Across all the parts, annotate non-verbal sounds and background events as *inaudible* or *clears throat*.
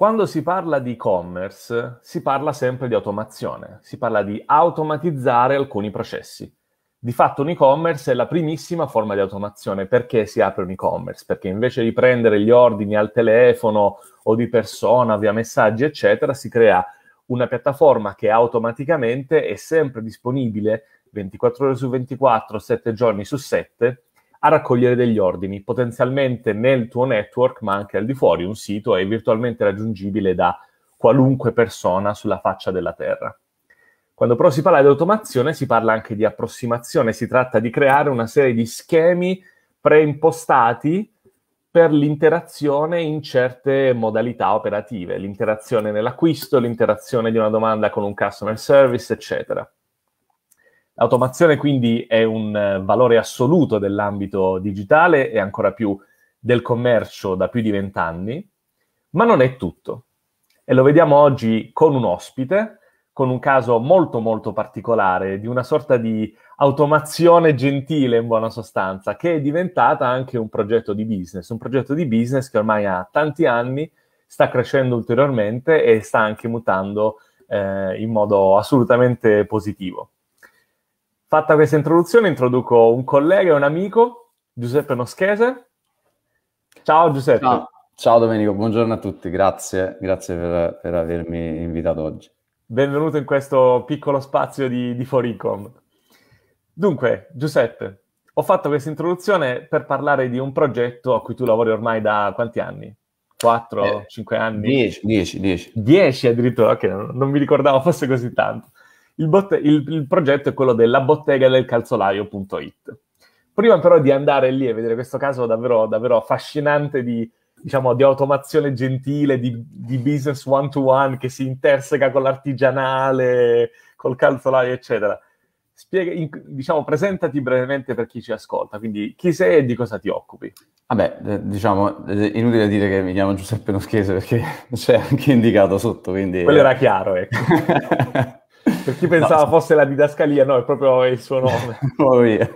Quando si parla di e-commerce si parla sempre di automazione, si parla di automatizzare alcuni processi. Di fatto un e-commerce è la primissima forma di automazione. Perché si apre un e-commerce? Perché invece di prendere gli ordini al telefono o di persona via messaggi, eccetera, si crea una piattaforma che automaticamente è sempre disponibile 24 ore su 24, 7 giorni su 7 a raccogliere degli ordini, potenzialmente nel tuo network, ma anche al di fuori. Un sito è virtualmente raggiungibile da qualunque persona sulla faccia della Terra. Quando però si parla di automazione si parla anche di approssimazione, si tratta di creare una serie di schemi preimpostati per l'interazione in certe modalità operative, l'interazione nell'acquisto, l'interazione di una domanda con un customer service, eccetera. L'automazione quindi è un eh, valore assoluto dell'ambito digitale e ancora più del commercio da più di vent'anni, ma non è tutto. E lo vediamo oggi con un ospite, con un caso molto molto particolare di una sorta di automazione gentile in buona sostanza, che è diventata anche un progetto di business, un progetto di business che ormai ha tanti anni, sta crescendo ulteriormente e sta anche mutando eh, in modo assolutamente positivo. Fatta questa introduzione, introduco un collega e un amico, Giuseppe Noschese. Ciao Giuseppe. Ciao, Ciao Domenico, buongiorno a tutti, grazie, grazie per, per, avermi invitato oggi. Benvenuto in questo piccolo spazio di, di Foricom. Dunque, Giuseppe, ho fatto questa introduzione per parlare di un progetto a cui tu lavori ormai da quanti anni? 4, eh, 5 anni? 10, 10, 10. 10 addirittura, ok, non, non mi ricordavo fosse così tanto. Il, botte- il, il progetto è quello della bottega del calzolaio.it. Prima però di andare lì e vedere questo caso davvero, davvero affascinante di, diciamo, di automazione gentile, di, di business one-to-one che si interseca con l'artigianale, col calzolaio, eccetera. Spiega, in, diciamo, presentati brevemente per chi ci ascolta, quindi chi sei e di cosa ti occupi. Vabbè, eh, diciamo, è eh, inutile dire che mi chiamo Giuseppe Noschese perché *laughs* c'è anche indicato sotto, quindi... Quello era chiaro, ecco. *laughs* per chi pensava no. fosse la didascalia, no, è proprio il suo nome. *laughs* oh, *laughs* eh,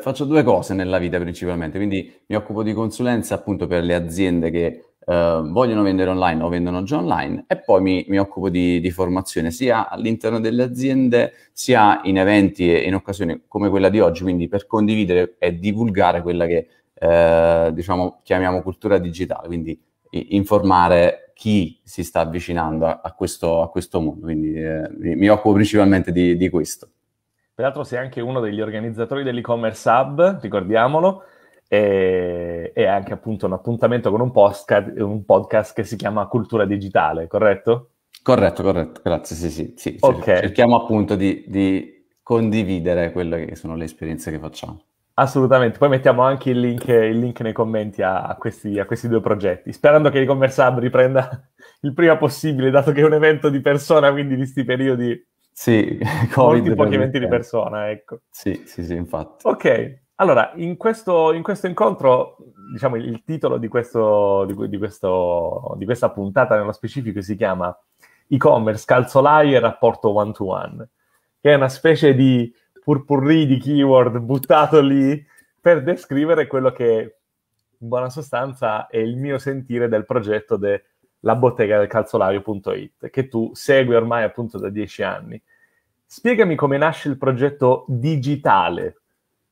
faccio due cose nella vita principalmente, quindi mi occupo di consulenza appunto per le aziende che eh, vogliono vendere online o vendono già online e poi mi, mi occupo di, di, formazione sia all'interno delle aziende sia in eventi e in occasioni come quella di oggi, quindi per condividere e divulgare quella che eh, diciamo chiamiamo cultura digitale, quindi informare chi si sta avvicinando a, a, questo, a questo, mondo. Quindi eh, mi occupo principalmente di, di questo. Peraltro sei anche uno degli organizzatori dell'e-commerce hub, ricordiamolo, e, e anche appunto un appuntamento con un podcast, un podcast, che si chiama Cultura Digitale, corretto? Corretto, corretto, grazie, sì, sì. sì. Okay. Cerchiamo appunto di, di condividere quelle che sono le esperienze che facciamo. Assolutamente, poi mettiamo anche il link, il link nei commenti a, a, questi, a, questi, due progetti, sperando che l'e-commerce hub riprenda *laughs* il prima possibile, dato che è un evento di persona, quindi di questi periodi sì, *laughs* COVID molti pochi eventi di persona, ecco. Sì, sì, sì, infatti. Ok, allora, in questo, in questo incontro, diciamo, il, il titolo di, questo, di, di, questo, di questa puntata nello specifico si chiama E-commerce, calzolai e rapporto one-to-one, che è una specie di purpurri di keyword buttato lì per descrivere quello che in buona sostanza è il mio sentire del progetto della bottega del calzolario.it che tu segui ormai appunto da dieci anni. Spiegami come nasce il progetto digitale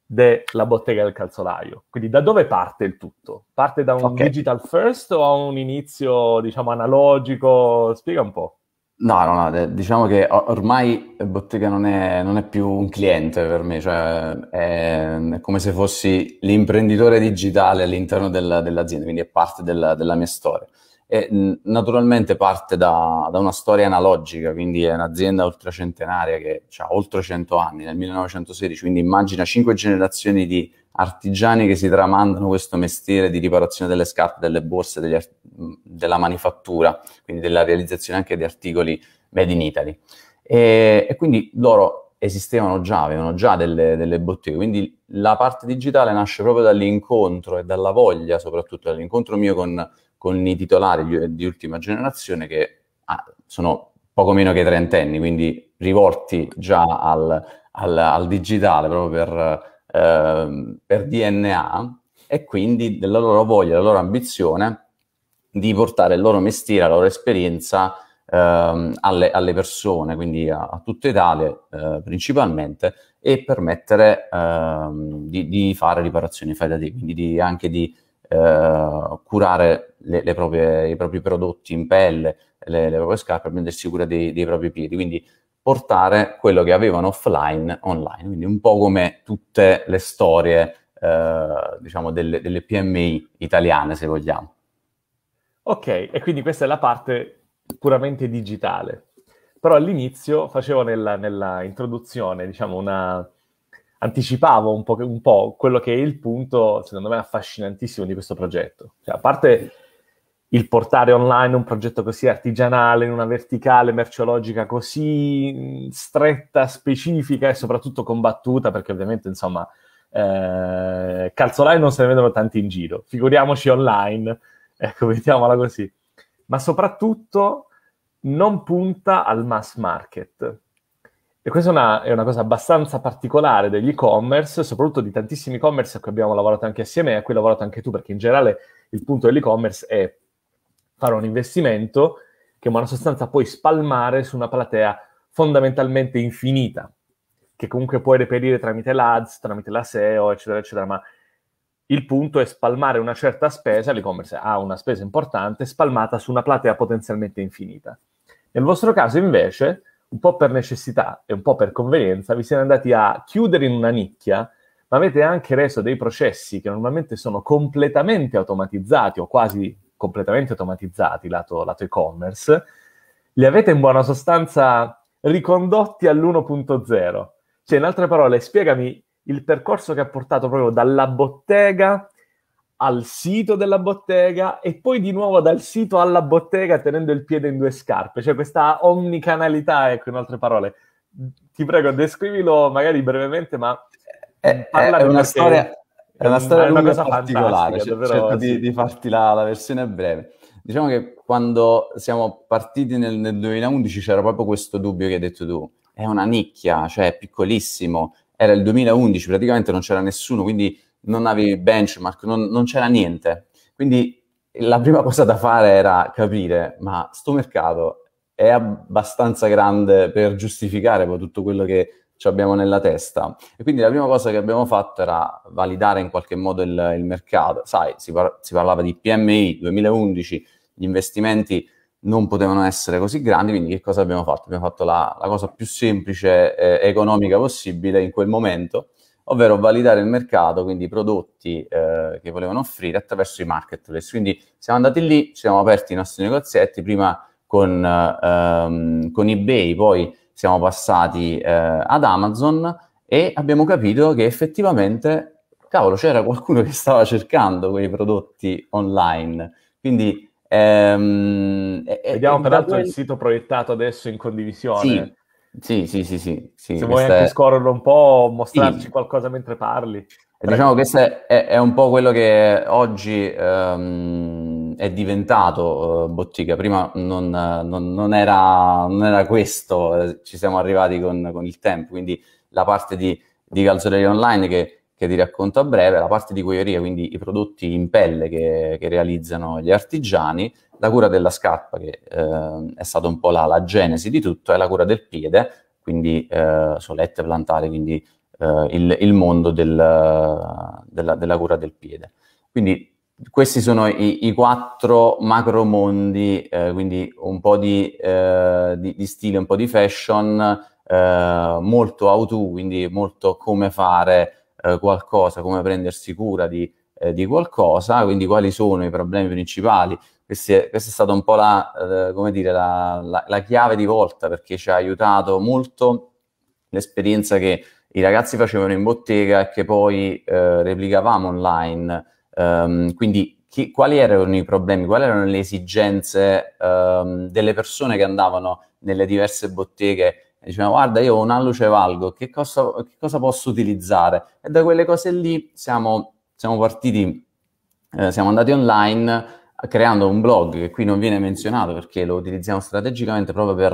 della bottega del calzolaio. Quindi da dove parte il tutto? Parte da un okay. digital first o a un inizio, diciamo, analogico? Spiega un po'. No, no, no, diciamo che ormai Bottega non è, non è più un cliente per me, cioè è, è, come se fossi l'imprenditore digitale all'interno della, dell'azienda, quindi è parte della, della mia storia. E, naturalmente parte da, da, una storia analogica, quindi è un'azienda ultracentenaria che ha oltre 100 anni, nel 1916, quindi immagina 5 generazioni di artigiani che si tramandano questo mestiere di riparazione delle scarpe, delle borse, art- della manifattura, quindi della realizzazione anche di articoli made in Italy. E, e quindi loro esistevano già, avevano già delle, delle, botteghe, quindi la parte digitale nasce proprio dall'incontro e dalla voglia, soprattutto dall'incontro mio con, con i titolari di ultima generazione che ah, sono poco meno che trentenni, quindi rivolti già al, al, al digitale proprio per Ehm, per DNA e quindi della loro voglia, della loro ambizione di portare il loro mestiere, la loro esperienza ehm, alle, alle, persone, quindi a, a tutta Italia eh, principalmente, e permettere ehm, di, di, fare riparazioni fai quindi di, anche di eh, curare le, le proprie, i propri prodotti in pelle, le, le proprie scarpe, prendersi cura dei, dei propri piedi. Quindi portare quello che avevano offline online, quindi un po' come tutte le storie, eh, diciamo, delle, delle PMI italiane, se vogliamo. Ok, e quindi questa è la parte puramente digitale. Però all'inizio facevo nella, nella introduzione, diciamo, una, anticipavo un po', un po', quello che è il punto, secondo me, affascinantissimo di questo progetto. Cioè, a parte il portare online un progetto così artigianale, in una verticale merceologica così stretta, specifica e soprattutto combattuta, perché ovviamente, insomma, eh, calzolai non se ne vedono tanti in giro, figuriamoci online, *laughs* ecco, mettiamola così. Ma soprattutto non punta al mass market. E questa è una, è una cosa abbastanza particolare degli e-commerce, soprattutto di tantissimi e-commerce a cui abbiamo lavorato anche assieme e a cui hai lavorato anche tu, perché in generale il punto dell'e-commerce è fare un investimento che in buona sostanza puoi spalmare su una platea fondamentalmente infinita, che comunque puoi reperire tramite l'ADS, tramite la SEO, eccetera, eccetera, ma il punto è spalmare una certa spesa, l'e-commerce ha una spesa importante, spalmata su una platea potenzialmente infinita. Nel vostro caso invece, un po' per necessità e un po' per convenienza, vi siete andati a chiudere in una nicchia, ma avete anche reso dei processi che normalmente sono completamente automatizzati o quasi completamente automatizzati lato, lato e-commerce, li avete in buona sostanza ricondotti all'1.0. Cioè, in altre parole, spiegami il percorso che ha portato proprio dalla bottega al sito della bottega e poi di nuovo dal sito alla bottega tenendo il piede in due scarpe, cioè questa omnicanalità, ecco, in altre parole. Ti prego, descrivilo magari brevemente, ma è, è una perché... storia è una storia è una cosa particolare, cerco sì. di, di, farti la, la, versione breve. Diciamo che quando siamo partiti nel, nel 2011 c'era proprio questo dubbio che hai detto tu. È una nicchia, cioè è piccolissimo. Era il 2011, praticamente non c'era nessuno, quindi non avevi benchmark, non, non c'era niente. Quindi la prima cosa da fare era capire, ma sto mercato è abbastanza grande per giustificare poi tutto quello che ci abbiamo nella testa. E quindi la prima cosa che abbiamo fatto era validare in qualche modo il, il mercato. Sai, si, par- si parlava di PMI 2011, gli investimenti non potevano essere così grandi, quindi che cosa abbiamo fatto? Abbiamo fatto la, la cosa più semplice e eh, economica possibile in quel momento, ovvero validare il mercato, quindi i prodotti eh, che volevano offrire attraverso i marketplace. Quindi siamo andati lì, ci siamo aperti i nostri negozietti, prima con, ehm, con eBay, poi siamo passati eh, ad Amazon e abbiamo capito che effettivamente, cavolo, c'era qualcuno che stava cercando quei prodotti online. Quindi ehm, vediamo, peraltro, quel... il sito proiettato adesso in condivisione. Sì. Sì, sì, sì, sì, sì. Se vuoi anche è... scorrerlo un po', mostrarci sì. qualcosa mentre parli. E diciamo che questo è, è, è, un po' quello che oggi ehm, è diventato eh, Bottica. Prima non, non, non, era, non era, questo, eh, ci siamo arrivati con, con, il tempo. Quindi la parte di, di calzoleria online che, che, ti racconto a breve, la parte di cuoieria, quindi i prodotti in pelle che, che realizzano gli artigiani, la cura della scarpa che eh, è stata un po' la, la genesi di tutto, è la cura del piede, quindi eh, solette plantare, quindi eh, il, il, mondo del, della, della, cura del piede. Quindi questi sono i, i quattro macro mondi, eh, quindi un po' di, eh, di, di, stile, un po' di fashion, eh, molto how to, quindi molto come fare eh, qualcosa, come prendersi cura di, eh, di qualcosa, quindi quali sono i problemi principali, questa è, stata un po' la, eh, dire, la, la, la, chiave di volta perché ci ha aiutato molto l'esperienza che i ragazzi facevano in bottega e che poi eh, replicavamo online. Um, quindi chi, quali erano i problemi, quali erano le esigenze um, delle persone che andavano nelle diverse botteghe e dicevano guarda io ho un alluce valgo, che cosa, che cosa posso utilizzare? E da quelle cose lì siamo, siamo partiti, eh, siamo andati online creando un blog che qui non viene menzionato perché lo utilizziamo strategicamente proprio per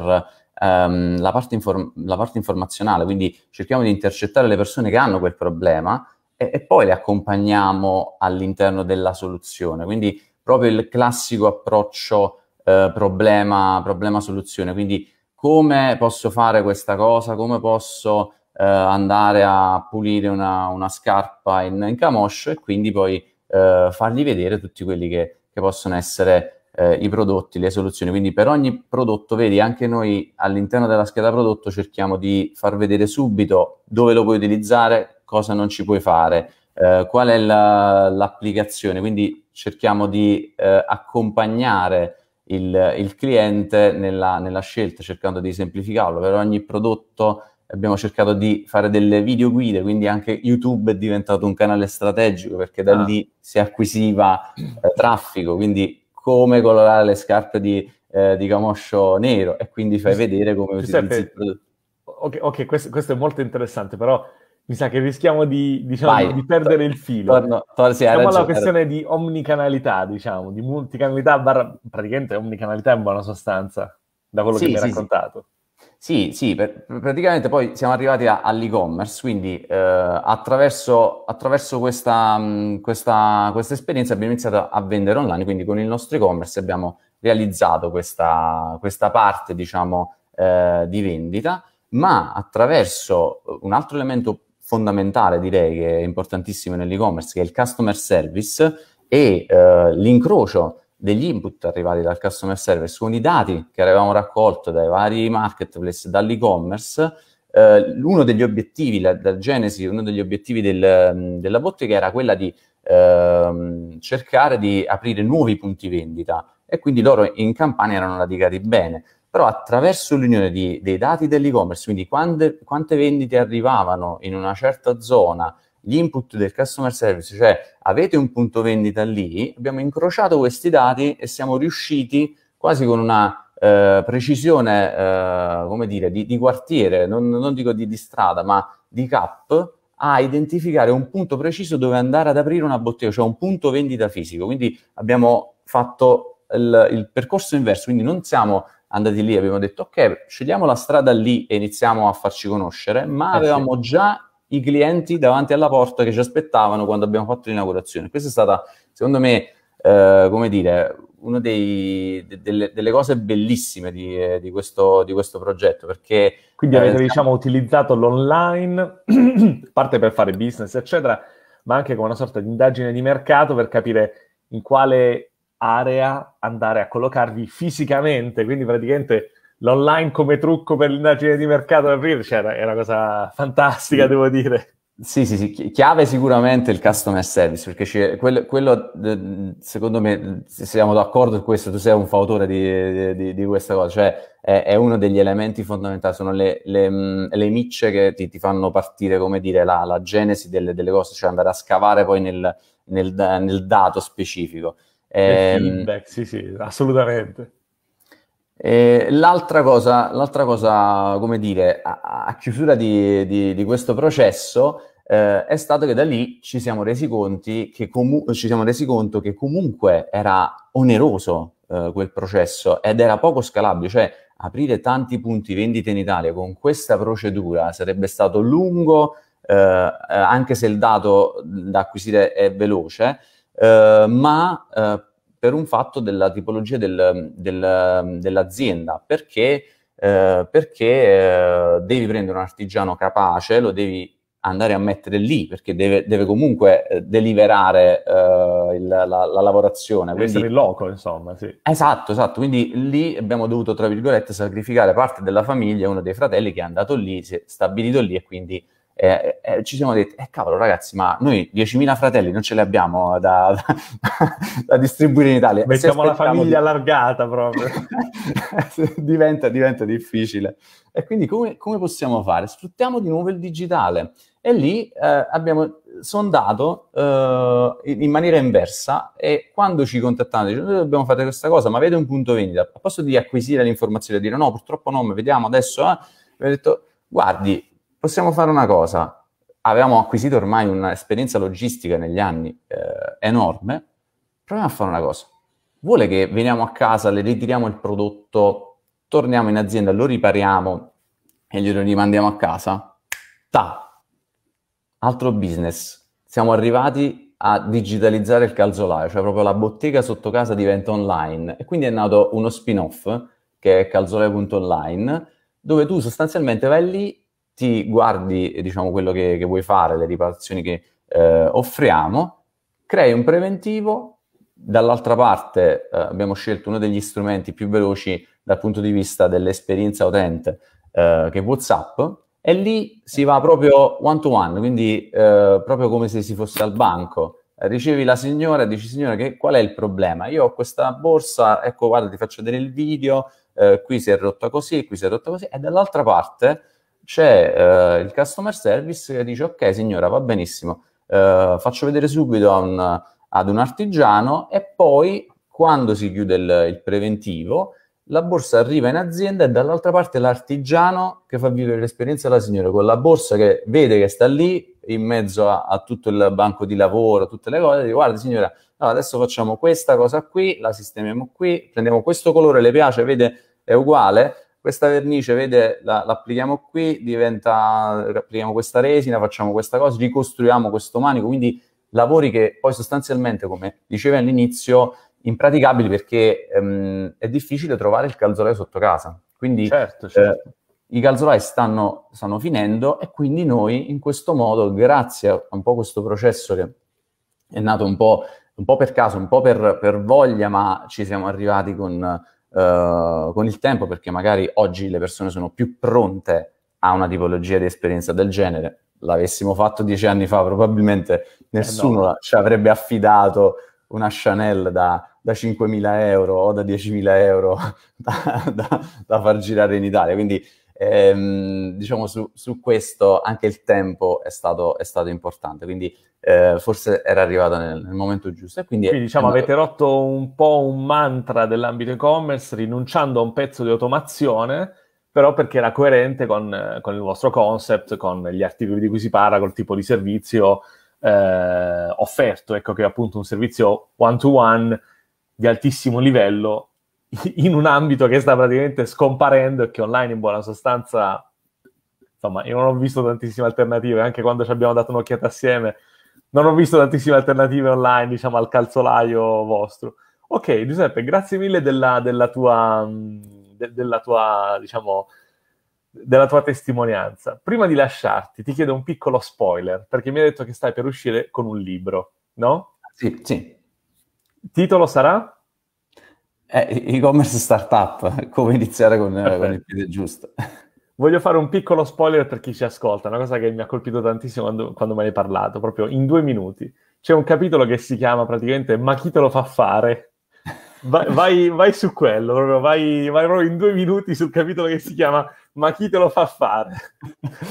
ehm, la, parte inform- la, parte informazionale, quindi cerchiamo di intercettare le persone che hanno quel problema e, e poi le accompagniamo all'interno della soluzione. Quindi proprio il classico approccio eh, problema, problema soluzione, quindi come posso fare questa cosa, come posso eh, andare a pulire una, una scarpa in, in camoscio e quindi poi eh, fargli vedere tutti quelli che, che possono essere eh, i prodotti, le soluzioni. Quindi per ogni prodotto, vedi, anche noi all'interno della scheda prodotto cerchiamo di far vedere subito dove lo puoi utilizzare, cosa non ci puoi fare, eh, qual è la, l'applicazione. Quindi cerchiamo di eh, accompagnare il, il cliente nella, nella scelta, cercando di semplificarlo. Per ogni prodotto abbiamo cercato di fare delle video guide, quindi anche YouTube è diventato un canale strategico perché da ah. lì si acquisiva eh, traffico, quindi come colorare le scarpe di, eh, di camoscio nero e quindi fai vedere come Giuseppe, utilizzi il prodotto. Ok, okay questo, questo, è molto interessante, però mi sa che rischiamo di, diciamo, Vai, di perdere tor- il filo. Torno, tor- sì, Siamo alla questione di omnicanalità, diciamo, di multicanalità, barra, praticamente omnicanalità in buona sostanza, da quello sì, che mi hai sì, raccontato. Sì. Sì, sì, per, praticamente poi siamo arrivati a, all'e-commerce, quindi eh, attraverso, attraverso questa, mh, mm, questa, questa, esperienza abbiamo iniziato a vendere online, quindi con il nostro e-commerce abbiamo realizzato questa, questa parte, diciamo, eh, di vendita, ma attraverso un altro elemento fondamentale, direi, che è importantissimo nell'e-commerce, che è il customer service e eh, l'incrocio degli input arrivati dal customer service con i dati che avevamo raccolto dai vari marketplace, dall'e-commerce, eh, uno degli obiettivi, la, Genesi, uno degli obiettivi del, della bottega era quella di ehm, cercare di aprire nuovi punti vendita e quindi loro in campagna erano radicati bene. Però attraverso l'unione di, dei dati dell'e-commerce, quindi quante, quante vendite arrivavano in una certa zona gli input del customer service, cioè avete un punto vendita lì, abbiamo incrociato questi dati e siamo riusciti quasi con una eh, precisione, eh, come dire, di, di quartiere, non, non dico di, di, strada, ma di cap, a identificare un punto preciso dove andare ad aprire una bottega, cioè un punto vendita fisico. Quindi abbiamo fatto il, il percorso inverso, quindi non siamo andati lì, abbiamo detto ok, scegliamo la strada lì e iniziamo a farci conoscere, ma eh avevamo già i clienti davanti alla porta che ci aspettavano quando abbiamo fatto l'inaugurazione. Questa è stata, secondo me, eh, come dire, una dei, de, delle, delle, cose bellissime di, di, questo, di, questo, progetto. Perché, Quindi eh, avete eh, diciamo, utilizzato l'online, *clears throat* parte per fare business, eccetera, ma anche come una sorta di indagine di mercato per capire in quale area andare a collocarvi fisicamente. Quindi praticamente l'online come trucco per l'indagine di mercato ad aprile, cioè, era, una cosa fantastica, sì. devo dire. Sì, sì, sì, chiave sicuramente il customer service, perché quello, quello, eh, secondo me, se siamo d'accordo su questo, tu sei un fautore di, di, di questa cosa, cioè è, è, uno degli elementi fondamentali, sono le, le, mm, le micce che ti, ti, fanno partire, come dire, la, la genesi delle, delle, cose, cioè andare a scavare poi nel, nel, nel dato specifico. Eh, feedback, sì, sì, assolutamente. Eh, l'altra, cosa, l'altra, cosa, come dire, a, a chiusura di, di, di, questo processo eh, è stato che da lì ci siamo resi, conti che comu- ci siamo resi conto che comunque era oneroso eh, quel processo ed era poco scalabile, cioè aprire tanti punti vendita in Italia con questa procedura sarebbe stato lungo, eh, eh, anche se il dato da acquisire è veloce, eh, ma per un fatto della tipologia del, del, dell'azienda, perché, eh, perché eh, devi prendere un artigiano capace, lo devi andare a mettere lì, perché deve, deve comunque eh, deliberare eh, il, la, la, lavorazione. Deve quindi, essere in loco, insomma, sì. Esatto, esatto. Quindi lì abbiamo dovuto, tra virgolette, sacrificare parte della famiglia, uno dei fratelli che è andato lì, si è stabilito lì e quindi eh, eh, ci siamo detti, eh cavolo ragazzi, ma noi 10.000 fratelli non ce li abbiamo da, da, *laughs* da distribuire in Italia. Mettiamo la famiglia di... allargata proprio. *laughs* diventa, diventa, difficile. E quindi come, come, possiamo fare? Sfruttiamo di nuovo il digitale. E lì eh, abbiamo sondato eh, in maniera inversa e quando ci contattano dicono noi dobbiamo fare questa cosa, ma avete un punto vendita. A posto di acquisire l'informazione e dire no, purtroppo no, ma vediamo adesso, eh, abbiamo detto guardi, possiamo fare una cosa. Avevamo acquisito ormai un'esperienza logistica negli anni eh, enorme, proviamo a fare una cosa. Vuole che veniamo a casa, le ritiriamo il prodotto, torniamo in azienda, lo ripariamo e glielo rimandiamo a casa? Ta! Altro business. Siamo arrivati a digitalizzare il calzolaio, cioè proprio la bottega sotto casa diventa online e quindi è nato uno spin-off che è calzolaio.online dove tu sostanzialmente vai lì ti guardi diciamo, quello che, che, vuoi fare, le riparazioni che eh, offriamo, crei un preventivo, dall'altra parte eh, abbiamo scelto uno degli strumenti più veloci dal punto di vista dell'esperienza utente eh, che è Whatsapp, e lì si va proprio one to one, quindi eh, proprio come se si fosse al banco. Ricevi la signora e dici signora che, qual è il problema? Io ho questa borsa, ecco guarda ti faccio vedere il video, eh, qui si è rotta così, qui si è rotta così e dall'altra parte c'è eh, il customer service che dice ok signora va benissimo, eh, faccio vedere subito un, ad un artigiano e poi quando si chiude il, il preventivo la borsa arriva in azienda e dall'altra parte l'artigiano che fa vivere l'esperienza alla signora con la borsa che vede che sta lì in mezzo a, a tutto il banco di lavoro, tutte le cose, dice guarda signora, no, adesso facciamo questa cosa qui, la sistemiamo qui, prendiamo questo colore, le piace, vede è uguale, questa vernice, vede, la, l'applichiamo qui, diventa, applichiamo questa resina, facciamo questa cosa, ricostruiamo questo manico, quindi lavori che poi sostanzialmente, come dicevi all'inizio, impraticabili perché ehm, è difficile trovare il calzolaio sotto casa. Quindi certo, eh, certo. Eh, i calzolai stanno, stanno, finendo e quindi noi in questo modo, grazie a un po' questo processo che è nato un po', un po per caso, un po' per, per, voglia, ma ci siamo arrivati con eh, con il tempo, perché magari oggi le persone sono più pronte a una tipologia di esperienza del genere. L'avessimo fatto dieci anni fa, probabilmente nessuno eh no. ci avrebbe affidato una Chanel da, da 5.000 euro o da 10.000 euro *laughs* da, da, da far girare in Italia. Quindi ehm, diciamo su, su, questo anche il tempo è stato, è stato importante, quindi eh, forse era arrivato nel, nel, momento giusto. E quindi, quindi diciamo una... avete rotto un po' un mantra dell'ambito e-commerce rinunciando a un pezzo di automazione, però perché era coerente con, con il vostro concept, con gli articoli di cui si parla, col tipo di servizio eh, offerto, ecco che è appunto un servizio one-to-one di altissimo livello *laughs* in un ambito che sta praticamente scomparendo e che online in buona sostanza, insomma, io non ho visto tantissime alternative, anche quando ci abbiamo dato un'occhiata assieme, non ho visto tantissime alternative online, diciamo, al calzolaio vostro. Ok, Giuseppe, grazie mille della, della, tua, mm, de, della, tua, diciamo, della tua testimonianza. Prima di lasciarti, ti chiedo un piccolo spoiler, perché mi hai detto che stai per uscire con un libro, no? Sì, sì. Titolo sarà? Eh, e-commerce startup, come iniziare con, con il piede giusto. Voglio fare un piccolo spoiler per chi ci ascolta, una cosa che mi ha colpito tantissimo quando, quando me ne hai parlato, proprio in due minuti. C'è un capitolo che si chiama praticamente Ma chi te lo fa fare? Vai, vai, vai su quello, proprio, vai, vai, proprio in due minuti sul capitolo che si chiama Ma chi te lo fa fare?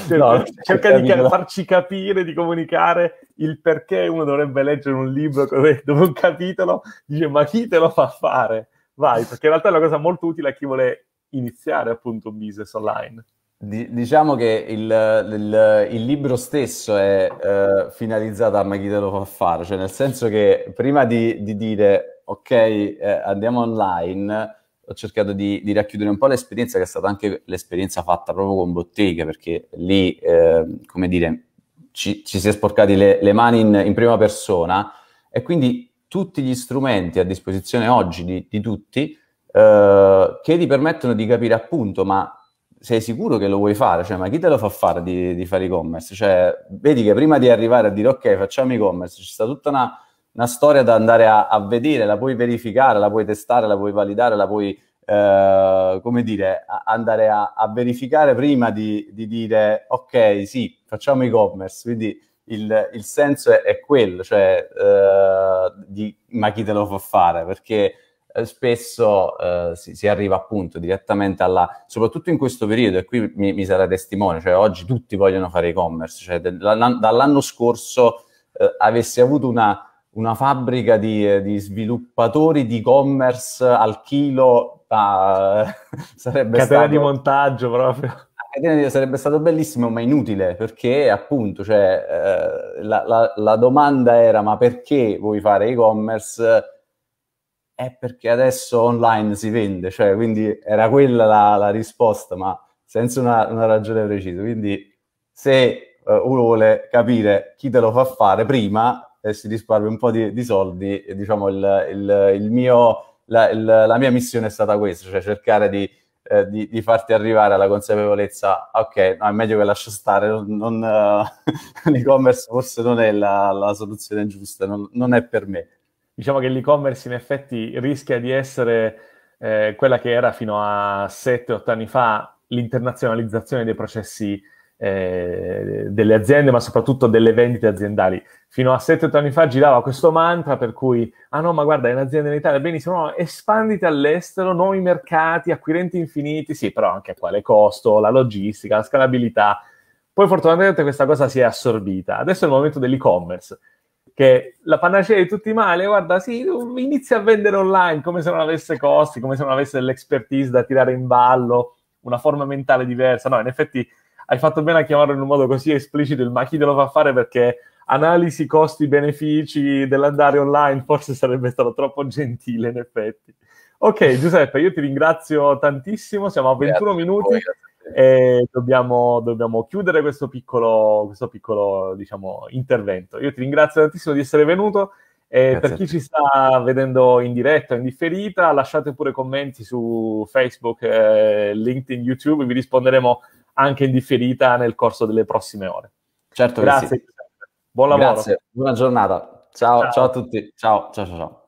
Cioè, no, cerca di capire. farci capire, di comunicare il perché uno dovrebbe leggere un libro dove un capitolo dice Ma chi te lo fa fare? vai, perché in realtà è una cosa molto utile a chi vuole iniziare appunto un business online. Diciamo che il, il, il libro stesso è eh, finalizzato a chi te lo fa fare, cioè nel senso che prima di, di dire ok eh, andiamo online, ho cercato di, di, racchiudere un po' l'esperienza che è stata anche l'esperienza fatta proprio con Bottega, perché lì, eh, come dire, ci, ci, si è sporcati le, le mani in, in prima persona e quindi tutti gli strumenti a disposizione oggi di, di tutti eh, che ti permettono di capire appunto, ma sei sicuro che lo vuoi fare? Cioè, ma chi te lo fa fare di, di fare e-commerce? Cioè, vedi che prima di arrivare a dire ok, facciamo e-commerce, c'è sta tutta una, una storia da andare a, a, vedere, la puoi verificare, la puoi testare, la puoi validare, la puoi, eh, come dire, a, andare a, a, verificare prima di, di dire ok, sì, facciamo e-commerce. Quindi il, il senso è, è, quello, cioè eh, di ma chi te lo fa fare? Perché eh, spesso eh, si, si, arriva appunto direttamente alla, soprattutto in questo periodo, e qui mi, mi sarà testimone, cioè oggi tutti vogliono fare e-commerce, cioè dall'anno scorso eh, avessi avuto una, una fabbrica di, di sviluppatori di e-commerce al chilo, ah, *laughs* sarebbe Catena stato... di montaggio proprio sarebbe stato bellissimo, ma inutile, perché appunto cioè, eh, la, la, la, domanda era ma perché vuoi fare e-commerce? È perché adesso online si vende, cioè, quindi era quella la, la risposta, ma senza una, una, ragione precisa. Quindi se eh, uno vuole capire chi te lo fa fare prima e eh, si risparmia un po' di, di soldi, diciamo il, il, il mio, la, il, la mia missione è stata questa, cioè cercare di eh, di, di, farti arrivare alla consapevolezza, ok, no, è meglio che lascio stare, non, uh, *laughs* l'e-commerce forse non è la, la soluzione giusta, non, non, è per me. Diciamo che l'e-commerce in effetti rischia di essere eh, quella che era fino a 7-8 anni fa l'internazionalizzazione dei processi eh, delle aziende, ma soprattutto delle vendite aziendali. Fino a 7-8 anni fa girava questo mantra per cui, ah no, ma guarda, è un'azienda in Italia, benissimo, no, espanditi all'estero, nuovi mercati, acquirenti infiniti, sì, però anche a quale costo, la logistica, la scalabilità. Poi fortunatamente questa cosa si è assorbita. Adesso è il momento dell'e-commerce che la panacea di tutti i mali, guarda, sì, inizia a vendere online come se non avesse costi, come se non avesse dell'expertise da tirare in ballo, una forma mentale diversa. No, in effetti hai fatto bene a chiamarlo in un modo così esplicito il ma chi te lo fa fare perché analisi costi-benefici dell'andare online forse sarebbe stato troppo gentile in effetti. Ok Giuseppe, io ti ringrazio tantissimo, siamo a 21 grazie minuti a e dobbiamo, dobbiamo, chiudere questo piccolo, questo piccolo diciamo, intervento. Io ti ringrazio tantissimo di essere venuto. E Grazie per chi ci sta vedendo in diretta o in differita, lasciate pure commenti su Facebook, eh, LinkedIn, YouTube, vi risponderemo anche in differita nel corso delle prossime ore. Certo Grazie. Sì. Buon lavoro. Grazie. Buona giornata. Ciao, ciao. ciao a tutti. ciao, ciao. ciao. ciao.